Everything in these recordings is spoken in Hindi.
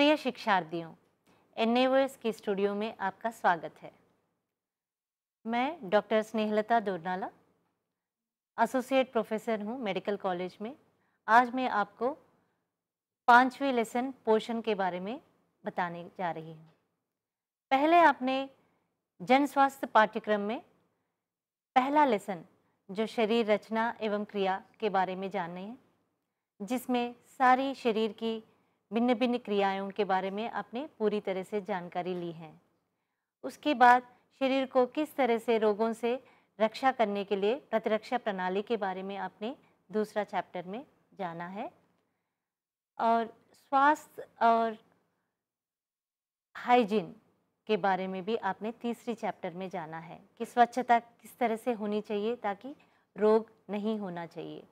प्रिय शिक्षार्थियों एवर्स की स्टूडियो में आपका स्वागत है मैं doctor Snehlata Dornala associate professor हूं मेडिकल कॉलेज में आज मैं आपको पांचवी लेसन पोषण के बारे में बताने जा रही हूं पहले आपने जन स्वास्थ्य पाठ्यक्रम में पहला लेसन जो शरीर रचना एवं क्रिया के बारे में जानने हैं जिसमें सारी शरीर की भिन्न भिन्न क्रियाओं के बारे में आपने पूरी तरह से जानकारी ली है उसके बाद शरीर को किस तरह से रोगों से रक्षा करने के लिए प्रतिरक्षा प्रणाली के बारे में आपने दूसरा चैप्टर में जाना है और स्वास्थ्य और हाइजीन के बारे में भी आपने तीसरी चैप्टर में जाना है कि स्वच्छता किस तरह से होनी चाहिए ताकि रोग नहीं होना चाहिए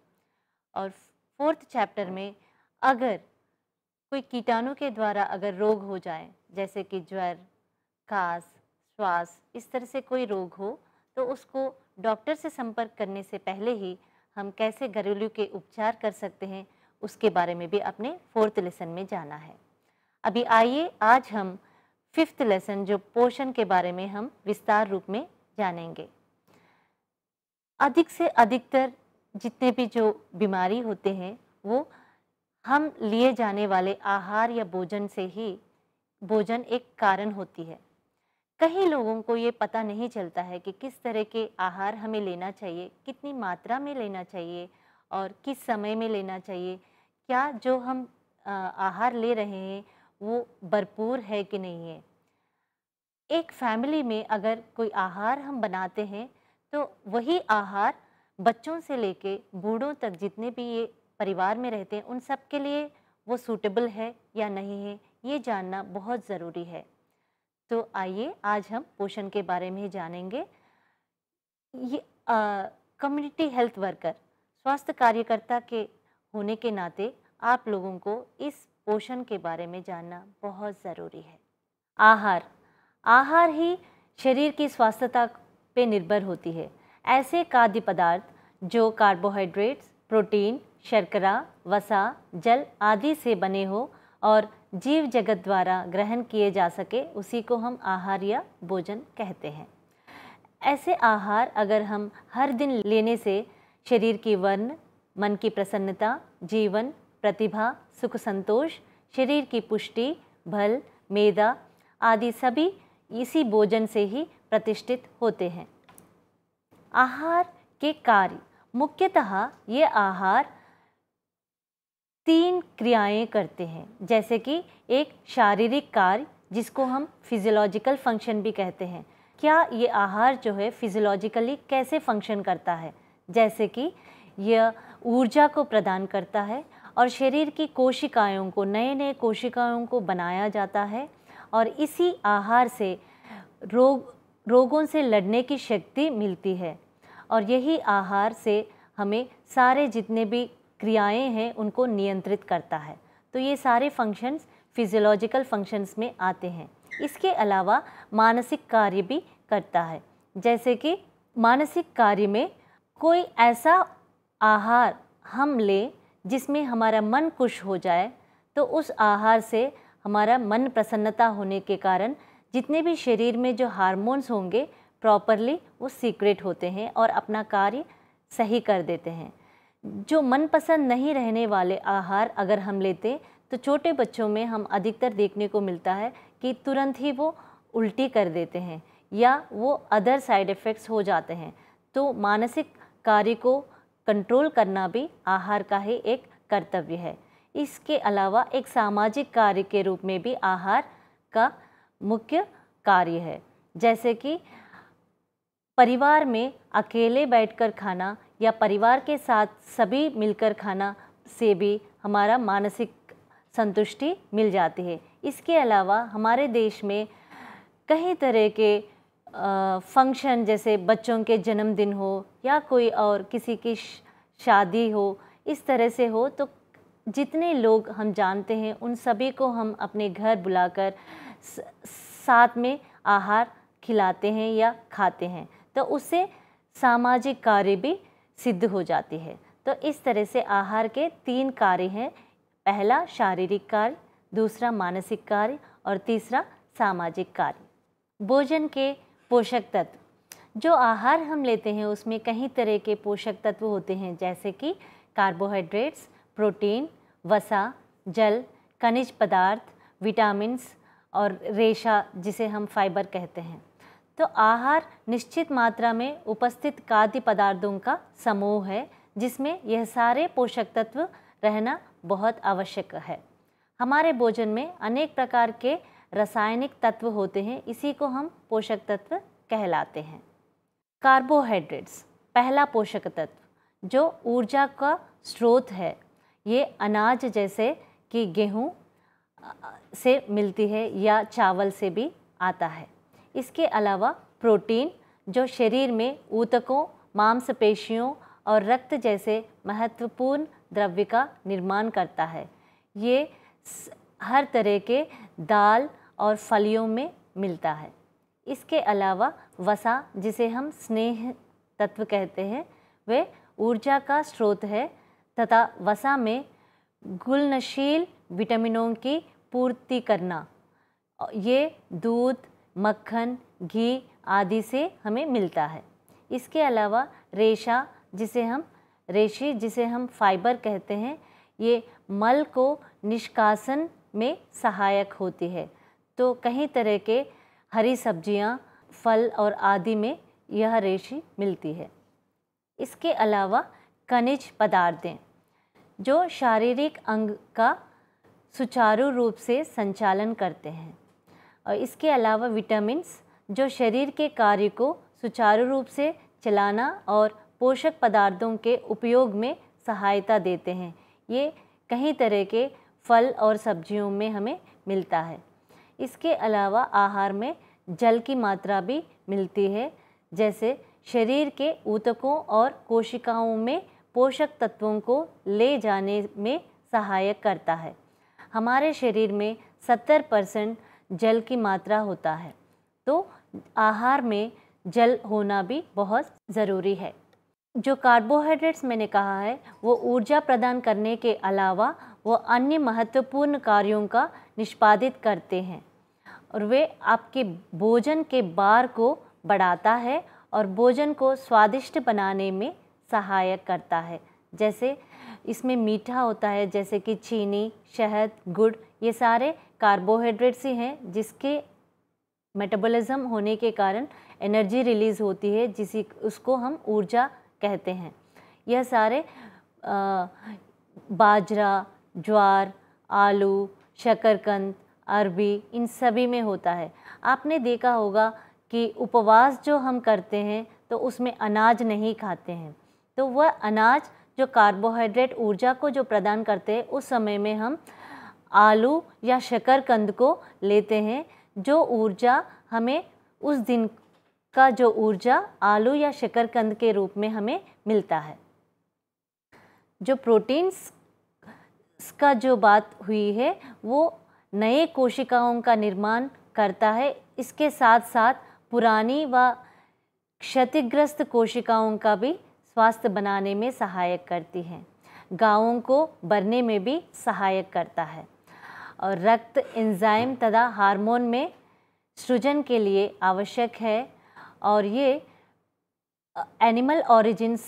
और फोर्थ चैप्टर में अगर कोई कीटाणु के द्वारा अगर रोग हो जाए जैसे कि ज्वर खास श्वास इस तरह से कोई रोग हो तो उसको डॉक्टर से संपर्क करने से पहले ही हम कैसे घरेलू के उपचार कर सकते हैं उसके बारे में भी अपने फोर्थ लेसन में जाना है अभी आइए आज हम फिफ्थ लेसन जो पोषण के बारे में हम विस्तार रूप में जानेंगे अधिक से अधिकतर जितने भी जो बीमारी होते हैं वो हम लिए जाने वाले आहार या भोजन से ही भोजन एक कारण होती है कई लोगों को ये पता नहीं चलता है कि किस तरह के आहार हमें लेना चाहिए कितनी मात्रा में लेना चाहिए और किस समय में लेना चाहिए क्या जो हम आहार ले रहे हैं वो भरपूर है कि नहीं है एक फैमिली में अगर कोई आहार हम बनाते हैं तो वही आहार बच्चों से लेके बूढ़ों तक जितने भी ये परिवार में रहते हैं उन सब के लिए वो सूटेबल है या नहीं है ये जानना बहुत ज़रूरी है तो आइए आज हम पोषण के बारे में जानेंगे ये कम्युनिटी हेल्थ वर्कर स्वास्थ्य कार्यकर्ता के होने के नाते आप लोगों को इस पोषण के बारे में जानना बहुत ज़रूरी है आहार आहार ही शरीर की स्वास्थ्यता पे निर्भर होती है ऐसे खाद्य पदार्थ जो कार्बोहाइड्रेट्स प्रोटीन शर्करा वसा जल आदि से बने हो और जीव जगत द्वारा ग्रहण किए जा सके उसी को हम आहार या भोजन कहते हैं ऐसे आहार अगर हम हर दिन लेने से शरीर की वर्ण मन की प्रसन्नता जीवन प्रतिभा सुख संतोष शरीर की पुष्टि भल मेदा आदि सभी इसी भोजन से ही प्रतिष्ठित होते हैं आहार के कार्य मुख्यतः ये आहार तीन क्रियाएं करते हैं जैसे कि एक शारीरिक कार्य जिसको हम फिजियोलॉजिकल फंक्शन भी कहते हैं क्या ये आहार जो है फिजियोलॉजिकली कैसे फंक्शन करता है जैसे कि यह ऊर्जा को प्रदान करता है और शरीर की कोशिकाओं को नए नए कोशिकाओं को बनाया जाता है और इसी आहार से रोग रोगों से लड़ने की शक्ति मिलती है और यही आहार से हमें सारे जितने भी क्रियाएं हैं उनको नियंत्रित करता है तो ये सारे फंक्शंस फिजियोलॉजिकल फंक्शंस में आते हैं इसके अलावा मानसिक कार्य भी करता है जैसे कि मानसिक कार्य में कोई ऐसा आहार हम लें जिसमें हमारा मन खुश हो जाए तो उस आहार से हमारा मन प्रसन्नता होने के कारण जितने भी शरीर में जो हार्मोन्स होंगे प्रॉपरली वो सीक्रेट होते हैं और अपना कार्य सही कर देते हैं जो मनपसंद नहीं रहने वाले आहार अगर हम लेते तो छोटे बच्चों में हम अधिकतर देखने को मिलता है कि तुरंत ही वो उल्टी कर देते हैं या वो अदर साइड इफ़ेक्ट्स हो जाते हैं तो मानसिक कार्य को कंट्रोल करना भी आहार का ही एक कर्तव्य है इसके अलावा एक सामाजिक कार्य के रूप में भी आहार का मुख्य कार्य है जैसे कि परिवार में अकेले बैठकर खाना या परिवार के साथ सभी मिलकर खाना से भी हमारा मानसिक संतुष्टि मिल जाती है इसके अलावा हमारे देश में कई तरह के फंक्शन जैसे बच्चों के जन्मदिन हो या कोई और किसी की शादी हो इस तरह से हो तो जितने लोग हम जानते हैं उन सभी को हम अपने घर बुलाकर साथ में आहार खिलाते हैं या खाते हैं तो उससे सामाजिक कार्य भी सिद्ध हो जाती है तो इस तरह से आहार के तीन कार्य हैं पहला शारीरिक कार्य दूसरा मानसिक कार्य और तीसरा सामाजिक कार्य भोजन के पोषक तत्व जो आहार हम लेते हैं उसमें कई तरह के पोषक तत्व होते हैं जैसे कि कार्बोहाइड्रेट्स प्रोटीन वसा जल खनिज पदार्थ विटामिन्स और रेशा जिसे हम फाइबर कहते हैं तो आहार निश्चित मात्रा में उपस्थित खाद्य पदार्थों का समूह है जिसमें यह सारे पोषक तत्व रहना बहुत आवश्यक है हमारे भोजन में अनेक प्रकार के रासायनिक तत्व होते हैं इसी को हम पोषक तत्व कहलाते हैं कार्बोहाइड्रेट्स पहला पोषक तत्व जो ऊर्जा का स्रोत है ये अनाज जैसे कि गेहूँ से मिलती है या चावल से भी आता है इसके अलावा प्रोटीन जो शरीर में ऊतकों मांसपेशियों और रक्त जैसे महत्वपूर्ण द्रव्य का निर्माण करता है ये हर तरह के दाल और फलियों में मिलता है इसके अलावा वसा जिसे हम स्नेह तत्व कहते हैं वे ऊर्जा का स्रोत है तथा वसा में गुलनशील विटामिनों की पूर्ति करना ये दूध मक्खन घी आदि से हमें मिलता है इसके अलावा रेशा जिसे हम रेशी जिसे हम फाइबर कहते हैं ये मल को निष्कासन में सहायक होती है तो कई तरह के हरी सब्जियां, फल और आदि में यह रेशी मिलती है इसके अलावा खनिज पदार्थें जो शारीरिक अंग का सुचारू रूप से संचालन करते हैं इसके अलावा विटामिन्स जो शरीर के कार्य को सुचारू रूप से चलाना और पोषक पदार्थों के उपयोग में सहायता देते हैं ये कई तरह के फल और सब्जियों में हमें मिलता है इसके अलावा आहार में जल की मात्रा भी मिलती है जैसे शरीर के ऊतकों और कोशिकाओं में पोषक तत्वों को ले जाने में सहायक करता है हमारे शरीर में 70 परसेंट जल की मात्रा होता है तो आहार में जल होना भी बहुत ज़रूरी है जो कार्बोहाइड्रेट्स मैंने कहा है वो ऊर्जा प्रदान करने के अलावा वो अन्य महत्वपूर्ण कार्यों का निष्पादित करते हैं और वे आपके भोजन के बार को बढ़ाता है और भोजन को स्वादिष्ट बनाने में सहायक करता है जैसे इसमें मीठा होता है जैसे कि चीनी शहद गुड़ ये सारे कार्बोहाइड्रेट्स ही हैं जिसके मेटाबॉलिज्म होने के कारण एनर्जी रिलीज़ होती है जिसी उसको हम ऊर्जा कहते हैं यह सारे आ, बाजरा ज्वार आलू शकरकंद अरबी इन सभी में होता है आपने देखा होगा कि उपवास जो हम करते हैं तो उसमें अनाज नहीं खाते हैं तो वह अनाज जो कार्बोहाइड्रेट ऊर्जा को जो प्रदान करते हैं उस समय में हम आलू या शकरकंद को लेते हैं जो ऊर्जा हमें उस दिन का जो ऊर्जा आलू या शकरकंद के रूप में हमें मिलता है जो प्रोटीन्स का जो बात हुई है वो नए कोशिकाओं का निर्माण करता है इसके साथ साथ पुरानी व क्षतिग्रस्त कोशिकाओं का भी स्वास्थ्य बनाने में सहायक करती हैं गाँवों को बढ़ने में भी सहायक करता है और रक्त एंजाइम तथा हार्मोन में सृजन के लिए आवश्यक है और ये एनिमल ओरिजिन्स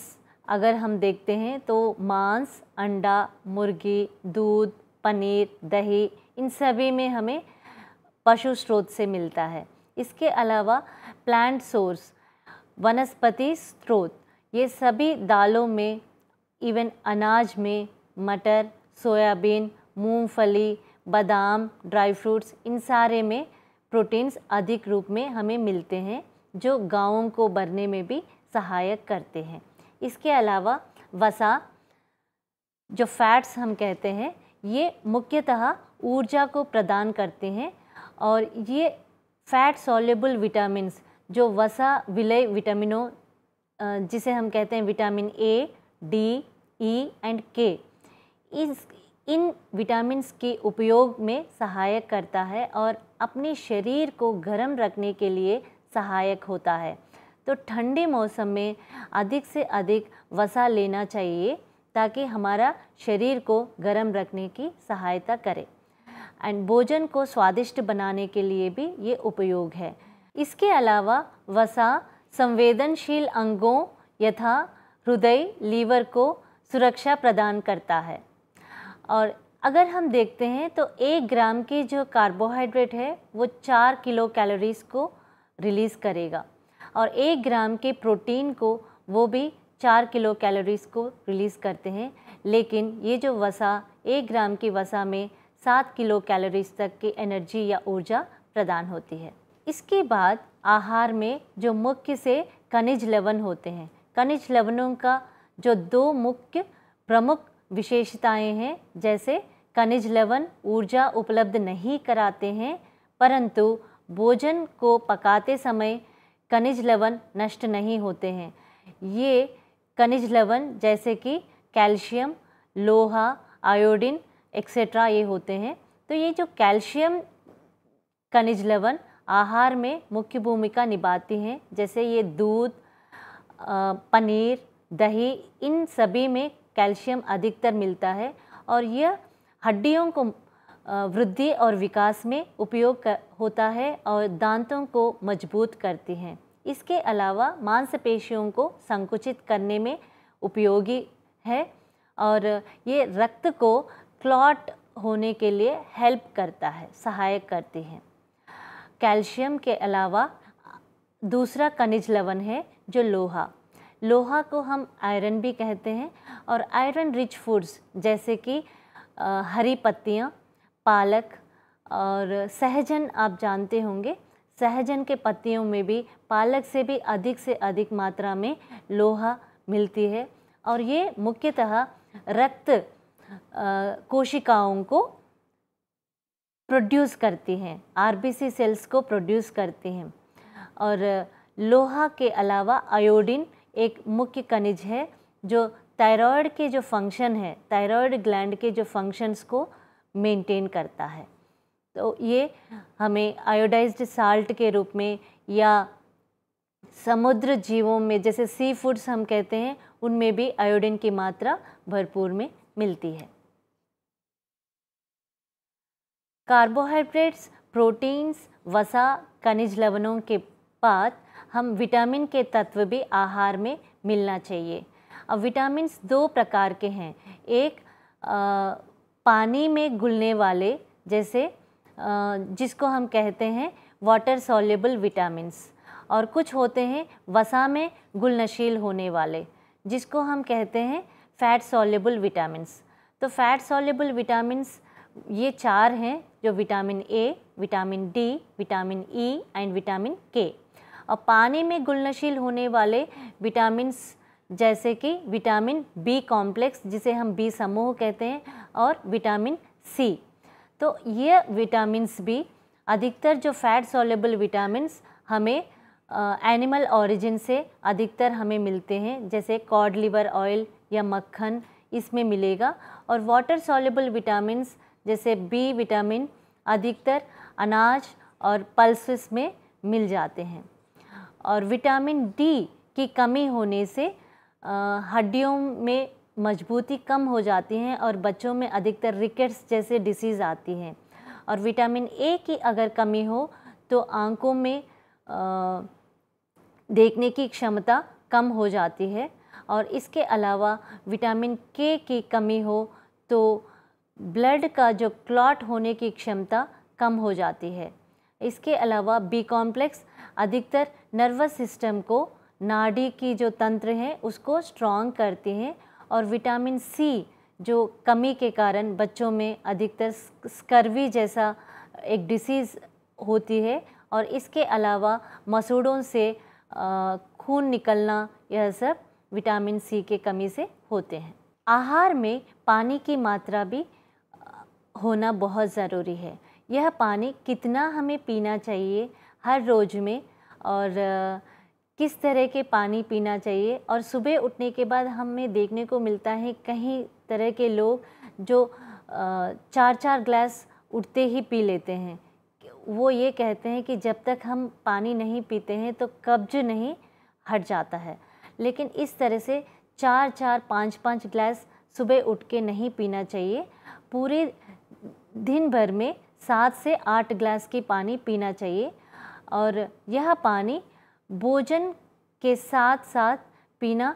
अगर हम देखते हैं तो मांस अंडा मुर्गी दूध पनीर दही इन सभी में हमें पशु स्रोत से मिलता है इसके अलावा प्लांट सोर्स वनस्पति स्रोत ये सभी दालों में इवन अनाज में मटर सोयाबीन मूंगफली बादाम ड्राई फ्रूट्स इन सारे में प्रोटीन्स अधिक रूप में हमें मिलते हैं जो गाँवों को बढ़ने में भी सहायक करते हैं इसके अलावा वसा जो फैट्स हम कहते हैं ये मुख्यतः ऊर्जा को प्रदान करते हैं और ये फैट सॉल्युबल विटामिन जो वसा विलय विटामिनों जिसे हम कहते हैं vitamin A D E and K इस इन विटामिन्स के उपयोग में सहायक करता है और अपने शरीर को गर्म रखने के लिए सहायक होता है तो ठंडे मौसम में अधिक से अधिक वसा लेना चाहिए ताकि हमारा शरीर को गर्म रखने की सहायता करे एंड भोजन को स्वादिष्ट बनाने के लिए भी ये उपयोग है इसके अलावा वसा संवेदनशील अंगों यथा हृदय लीवर को सुरक्षा प्रदान करता है और अगर हम देखते हैं तो एक ग्राम की जो कार्बोहाइड्रेट है वो चार किलो कैलोरीज़ को रिलीज़ करेगा और एक ग्राम के प्रोटीन को वो भी चार किलो कैलोरीज़ को रिलीज़ करते हैं लेकिन ये जो वसा एक ग्राम की वसा में सात किलो कैलोरीज़ तक की एनर्जी या ऊर्जा प्रदान होती है इसके बाद आहार में जो मुख्य से खनिज लवण होते हैं खनिज लवणों का जो दो मुख्य प्रमुख विशेषताएं हैं जैसे खनिज लवण ऊर्जा उपलब्ध नहीं कराते हैं परंतु भोजन को पकाते समय खनिज लवण नष्ट नहीं होते हैं ये खनिज लवण जैसे कि कैल्शियम लोहा आयोडीन एक्सेट्रा ये होते हैं तो ये जो कैल्शियम खनिज लवण आहार में मुख्य भूमिका निभाती हैं जैसे ये दूध पनीर दही इन सभी में कैल्शियम अधिकतर मिलता है और यह हड्डियों को वृद्धि और विकास में उपयोग होता है और दांतों को मजबूत करती हैं इसके अलावा मांसपेशियों को संकुचित करने में उपयोगी है और ये रक्त को क्लॉट होने के लिए हेल्प करता है सहायक करती है कैल्शियम के अलावा दूसरा खनिज लवण है जो लोहा लोहा को हम आयरन भी कहते हैं और आयरन रिच फूड्स जैसे कि हरी पत्तियाँ पालक और सहजन आप जानते होंगे सहजन के पत्तियों में भी पालक से भी अधिक से अधिक मात्रा में लोहा मिलती है और ये मुख्यतः रक्त कोशिकाओं को प्रोड्यूस करती हैं आरबीसी सेल्स को प्रोड्यूस करती हैं और लोहा के अलावा आयोडीन एक मुख्य खनिज है जो थायराइड के जो फंक्शन है थायराइड ग्लैंड के जो फंक्शंस को मेंटेन करता है तो ये हमें आयोडाइज्ड साल्ट के रूप में या समुद्र जीवों में जैसे सी फूड्स हम कहते हैं उनमें भी आयोडीन की मात्रा भरपूर में मिलती है कार्बोहाइड्रेट्स प्रोटीन्स वसा खनिज लवणों के बाद हम विटामिन के तत्व भी आहार में मिलना चाहिए अब विटामिन दो प्रकार के हैं एक आ, पानी में घुलने वाले जैसे आ, जिसको हम कहते हैं वाटर सॉलेबल विटामिनस और कुछ होते हैं वसा में घुलनशील होने वाले जिसको हम कहते हैं फ़ैट सॉलेबल विटामिनस तो फ़ैट सॉलेबल विटामिनस ये चार हैं जो vitamin A vitamin D vitamin E and vitamin K और पानी में घुलनशील होने वाले विटामिन जैसे कि विटामिन बी कॉम्प्लेक्स जिसे हम बी समूह कहते हैं और विटामिन सी तो ये विटामिन्स भी अधिकतर जो फैट सॉलेबल विटामिन हमें एनिमल ओरिजिन से अधिकतर हमें मिलते हैं जैसे कॉड लिवर ऑयल या मक्खन इसमें मिलेगा और वाटर सॉलेबल विटामिन जैसे बी विटामिन अधिकतर अनाज और पल्स में मिल जाते हैं और विटामिन डी की कमी होने से हड्डियों में मजबूती कम हो जाती है और बच्चों में अधिकतर रिकेट्स जैसे डिसीज़ आती हैं और विटामिन ए की अगर कमी हो तो आंखों में आ, देखने की क्षमता कम हो जाती है और इसके अलावा विटामिन के की कमी हो तो ब्लड का जो क्लॉट होने की क्षमता कम हो जाती है इसके अलावा बी कॉम्प्लेक्स अधिकतर नर्वस सिस्टम को नाड़ी की जो तंत्र है उसको स्ट्रॉन्ग करते हैं और विटामिन सी जो कमी के कारण बच्चों में अधिकतर स्कर्वी जैसा एक डिसीज़ होती है और इसके अलावा मसूड़ों से खून निकलना यह सब विटामिन सी के कमी से होते हैं आहार में पानी की मात्रा भी होना बहुत ज़रूरी है यह पानी कितना हमें पीना चाहिए हर रोज़ में और किस तरह के पानी पीना चाहिए और सुबह उठने के बाद हमें देखने को मिलता है कई तरह के लोग जो चार चार ग्लास उठते ही पी लेते हैं वो ये कहते हैं कि जब तक हम पानी नहीं पीते हैं तो कब्ज नहीं हट जाता है लेकिन इस तरह से चार चार पाँच पाँच ग्लास सुबह उठ के नहीं पीना चाहिए पूरे दिन भर में सात से आठ ग्लास की पानी पीना चाहिए और यह पानी भोजन के साथ साथ पीना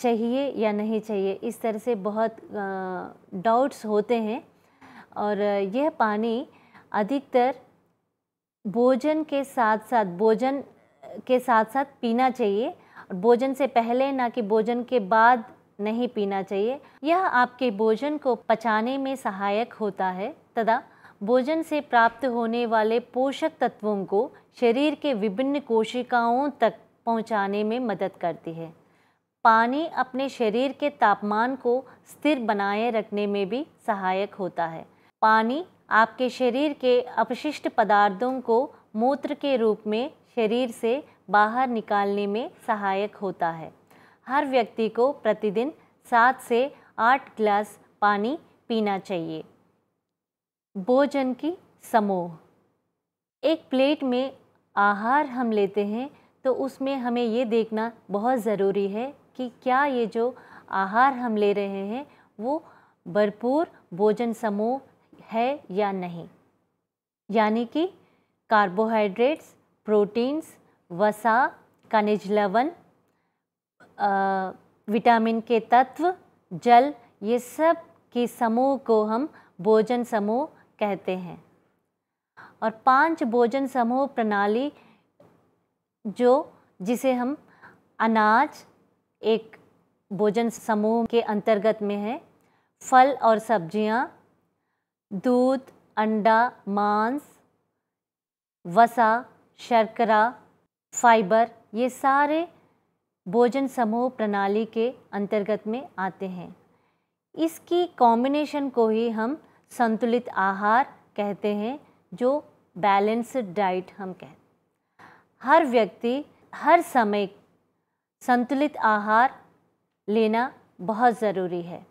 चाहिए या नहीं चाहिए इस तरह से बहुत डाउट्स होते हैं और यह पानी अधिकतर भोजन के साथ साथ भोजन के साथ साथ पीना चाहिए और भोजन से पहले ना कि भोजन के बाद नहीं पीना चाहिए यह आपके भोजन को पचाने में सहायक होता है तथा भोजन से प्राप्त होने वाले पोषक तत्वों को शरीर के विभिन्न कोशिकाओं तक पहुंचाने में मदद करती है पानी अपने शरीर के तापमान को स्थिर बनाए रखने में भी सहायक होता है पानी आपके शरीर के अपशिष्ट पदार्थों को मूत्र के रूप में शरीर से बाहर निकालने में सहायक होता है हर व्यक्ति को प्रतिदिन सात से आठ ग्लास पानी पीना चाहिए भोजन की समूह एक प्लेट में आहार हम लेते हैं तो उसमें हमें ये देखना बहुत ज़रूरी है कि क्या ये जो आहार हम ले रहे हैं वो भरपूर भोजन समूह है या नहीं यानी कि कार्बोहाइड्रेट्स प्रोटीन्स वसा खनिज लवण विटामिन के तत्व जल ये सब के समूह को हम भोजन समूह कहते हैं और पांच भोजन समूह प्रणाली जो जिसे हम अनाज एक भोजन समूह के अंतर्गत में है फल और सब्जियां, दूध अंडा मांस वसा शर्करा फाइबर ये सारे भोजन समूह प्रणाली के अंतर्गत में आते हैं इसकी कॉम्बिनेशन को ही हम संतुलित आहार कहते हैं जो बैलेंस्ड डाइट हम कहते हैं हर व्यक्ति हर समय संतुलित आहार लेना बहुत ज़रूरी है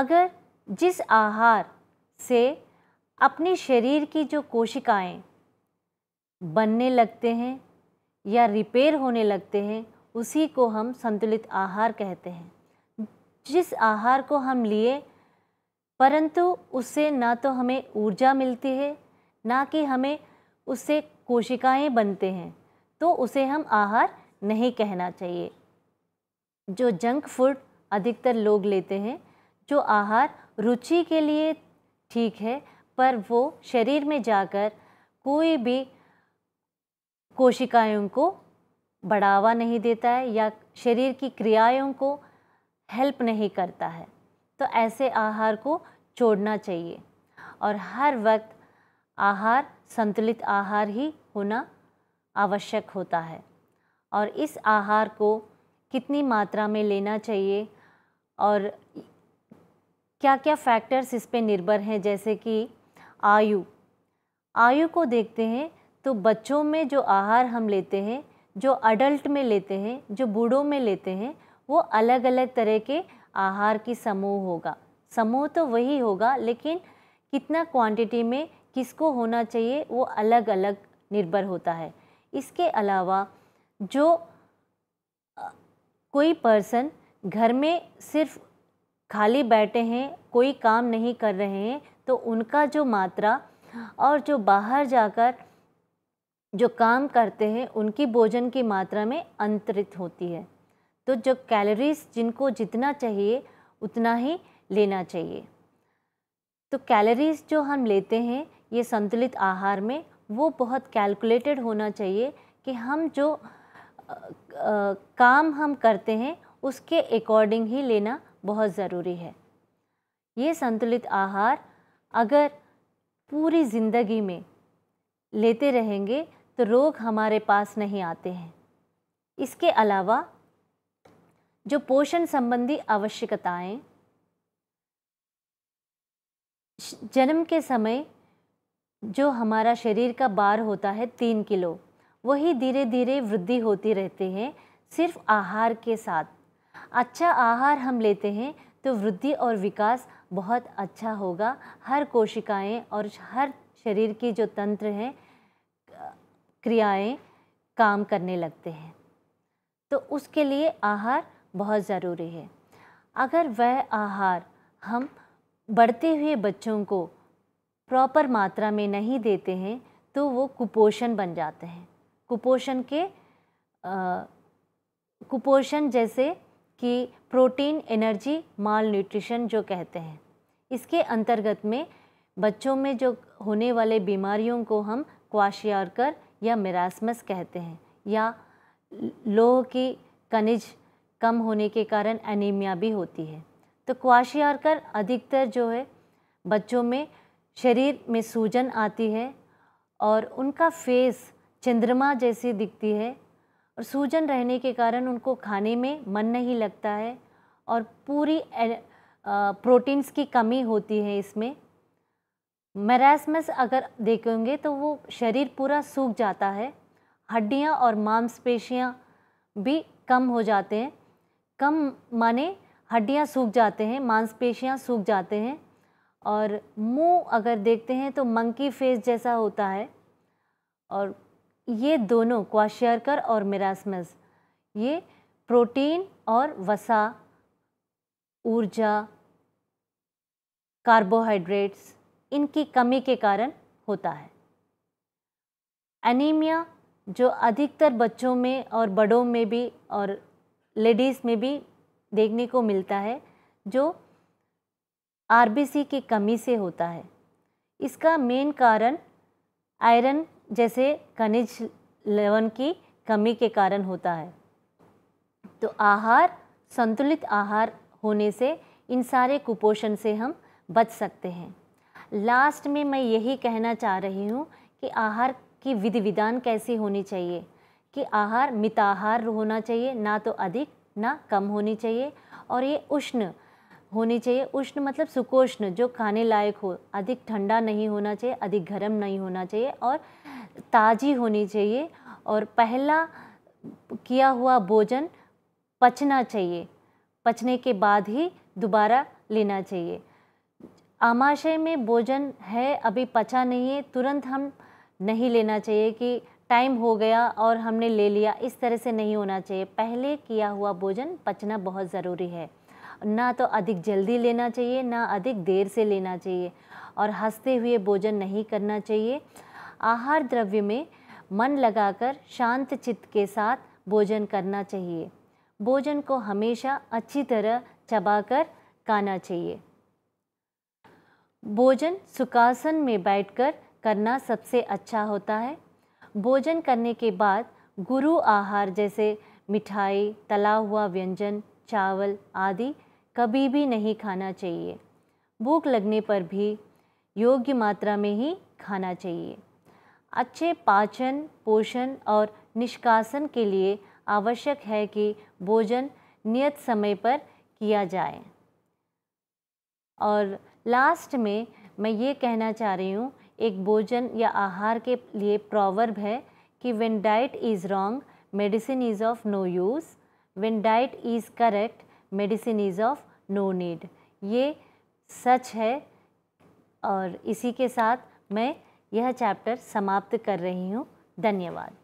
अगर जिस आहार से अपने शरीर की जो कोशिकाएं बनने लगते हैं या रिपेयर होने लगते हैं उसी को हम संतुलित आहार कहते हैं जिस आहार को हम लिए परंतु उससे ना तो हमें ऊर्जा मिलती है ना कि हमें उससे कोशिकाएं बनते हैं तो उसे हम आहार नहीं कहना चाहिए जो जंक फूड अधिकतर लोग लेते हैं जो आहार रुचि के लिए ठीक है पर वो शरीर में जाकर कोई भी कोशिकाओं को बढ़ावा नहीं देता है या शरीर की क्रियाओं को हेल्प नहीं करता है तो ऐसे आहार को छोड़ना चाहिए और हर वक्त आहार संतुलित आहार ही होना आवश्यक होता है और इस आहार को कितनी मात्रा में लेना चाहिए और क्या क्या फैक्टर्स इस पे निर्भर हैं जैसे कि आयु आयु को देखते हैं तो बच्चों में जो आहार हम लेते हैं जो अडल्ट में लेते हैं जो बूढ़ों में लेते हैं वो अलग अलग तरह के आहार की समूह होगा समूह तो वही होगा लेकिन कितना क्वांटिटी में किसको होना चाहिए वो अलग अलग निर्भर होता है इसके अलावा जो कोई पर्सन घर में सिर्फ खाली बैठे हैं कोई काम नहीं कर रहे हैं तो उनका जो मात्रा और जो बाहर जाकर जो काम करते हैं उनकी भोजन की मात्रा में अंतरित होती है तो जो कैलोरीज जिनको जितना चाहिए उतना ही लेना चाहिए तो कैलोरीज़ जो हम लेते हैं ये संतुलित आहार में वो बहुत कैलकुलेटेड होना चाहिए कि हम जो आ, आ, काम हम करते हैं उसके अकॉर्डिंग ही लेना बहुत ज़रूरी है ये संतुलित आहार अगर पूरी ज़िंदगी में लेते रहेंगे तो रोग हमारे पास नहीं आते हैं इसके अलावा जो पोषण संबंधी आवश्यकताएं जन्म के समय जो हमारा शरीर का बार होता है तीन किलो वही धीरे धीरे वृद्धि होती रहती है सिर्फ आहार के साथ अच्छा आहार हम लेते हैं तो वृद्धि और विकास बहुत अच्छा होगा हर कोशिकाएं और हर शरीर की जो तंत्र हैं क्रियाएं काम करने लगते हैं तो उसके लिए आहार बहुत ज़रूरी है अगर वह आहार हम बढ़ते हुए बच्चों को प्रॉपर मात्रा में नहीं देते हैं तो वो कुपोषण बन जाते हैं कुपोषण के कुपोषण जैसे कि प्रोटीन एनर्जी माल न्यूट्रिशन जो कहते हैं इसके अंतर्गत में बच्चों में जो होने वाले बीमारियों को हम क्वाशियारकर या मेरासमस कहते हैं या लोह की खनिज कम होने के कारण एनीमिया भी होती है तो कर अधिकतर जो है बच्चों में शरीर में सूजन आती है और उनका फेस चंद्रमा जैसी दिखती है और सूजन रहने के कारण उनको खाने में मन नहीं लगता है और पूरी प्रोटीन्स की कमी होती है इसमें मैरासमस अगर देखेंगे तो वो शरीर पूरा सूख जाता है हड्डियाँ और मांसपेशियाँ भी कम हो जाते हैं कम माने हड्डियाँ सूख जाते हैं मांसपेशियाँ सूख जाते हैं और मुंह अगर देखते हैं तो मंकी फेस जैसा होता है और ये दोनों क्वाशियरकर और मिरासमस ये प्रोटीन और वसा ऊर्जा कार्बोहाइड्रेट्स इनकी कमी के कारण होता है एनीमिया जो अधिकतर बच्चों में और बड़ों में भी और लेडीज़ में भी देखने को मिलता है जो आरबीसी की कमी से होता है इसका मेन कारण आयरन जैसे खनिज लवण की कमी के कारण होता है तो आहार संतुलित आहार होने से इन सारे कुपोषण से हम बच सकते हैं लास्ट में मैं यही कहना चाह रही हूँ कि आहार की विधि विधान कैसी होनी चाहिए कि आहार मिताहार होना चाहिए ना तो अधिक ना कम होनी चाहिए और ये उष्ण होनी चाहिए उष्ण मतलब सुकोष्ण जो खाने लायक हो अधिक ठंडा नहीं होना चाहिए अधिक गर्म नहीं होना चाहिए और ताज़ी होनी चाहिए और पहला किया हुआ भोजन पचना चाहिए पचने के बाद ही दोबारा लेना चाहिए आमाशय में भोजन है अभी पचा नहीं है तुरंत हम नहीं लेना चाहिए कि टाइम हो गया और हमने ले लिया इस तरह से नहीं होना चाहिए पहले किया हुआ भोजन पचना बहुत ज़रूरी है ना तो अधिक जल्दी लेना चाहिए ना अधिक देर से लेना चाहिए और हंसते हुए भोजन नहीं करना चाहिए आहार द्रव्य में मन लगाकर शांत चित्त के साथ भोजन करना चाहिए भोजन को हमेशा अच्छी तरह चबाकर खाना चाहिए भोजन सुखासन में बैठकर करना सबसे अच्छा होता है भोजन करने के बाद गुरु आहार जैसे मिठाई तला हुआ व्यंजन चावल आदि कभी भी नहीं खाना चाहिए भूख लगने पर भी योग्य मात्रा में ही खाना चाहिए अच्छे पाचन पोषण और निष्कासन के लिए आवश्यक है कि भोजन नियत समय पर किया जाए और लास्ट में मैं ये कहना चाह रही हूँ एक भोजन या आहार के लिए प्रॉवर्ब है कि when diet is wrong medicine is of no use when diet is correct medicine is of no need ये सच है और इसी के साथ मैं यह चैप्टर समाप्त कर रही हूँ धन्यवाद